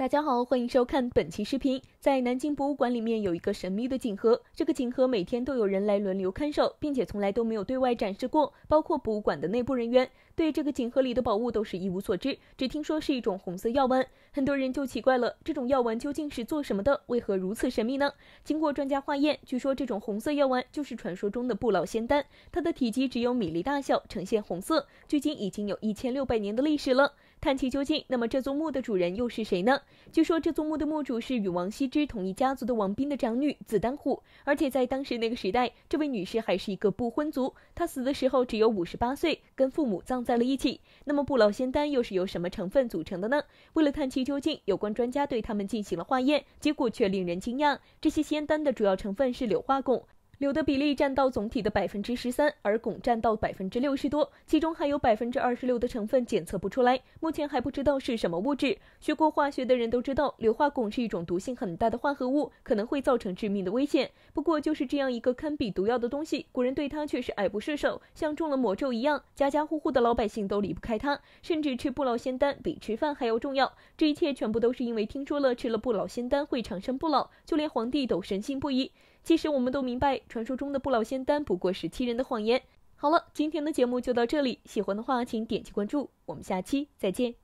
大家好，欢迎收看本期视频。在南京博物馆里面有一个神秘的锦盒，这个锦盒每天都有人来轮流看守，并且从来都没有对外展示过。包括博物馆的内部人员，对这个锦盒里的宝物都是一无所知，只听说是一种红色药丸。很多人就奇怪了，这种药丸究竟是做什么的？为何如此神秘呢？经过专家化验，据说这种红色药丸就是传说中的不老仙丹。它的体积只有米粒大小，呈现红色，距今已经有一千六百年的历史了。探其究竟，那么这座墓的主人又是谁呢？据说这座墓的墓主是与王羲之同一家族的王斌的长女子丹虎，而且在当时那个时代，这位女士还是一个不婚族。她死的时候只有五十八岁，跟父母葬在了一起。那么不老仙丹又是由什么成分组成的呢？为了探其究竟，有关专家对他们进行了化验，结果却令人惊讶。这些仙丹的主要成分是硫化汞。硫的比例占到总体的百分之十三，而汞占到百分之六十多，其中还有百分之二十六的成分检测不出来，目前还不知道是什么物质。学过化学的人都知道，硫化汞是一种毒性很大的化合物，可能会造成致命的危险。不过，就是这样一个堪比毒药的东西，古人对它却是爱不释手，像中了魔咒一样，家家户户的老百姓都离不开它，甚至吃不老仙丹比吃饭还要重要。这一切全部都是因为听说了吃了不老仙丹会长生不老，就连皇帝都深信不疑。其实我们都明白，传说中的不老仙丹不过是欺人的谎言。好了，今天的节目就到这里，喜欢的话请点击关注，我们下期再见。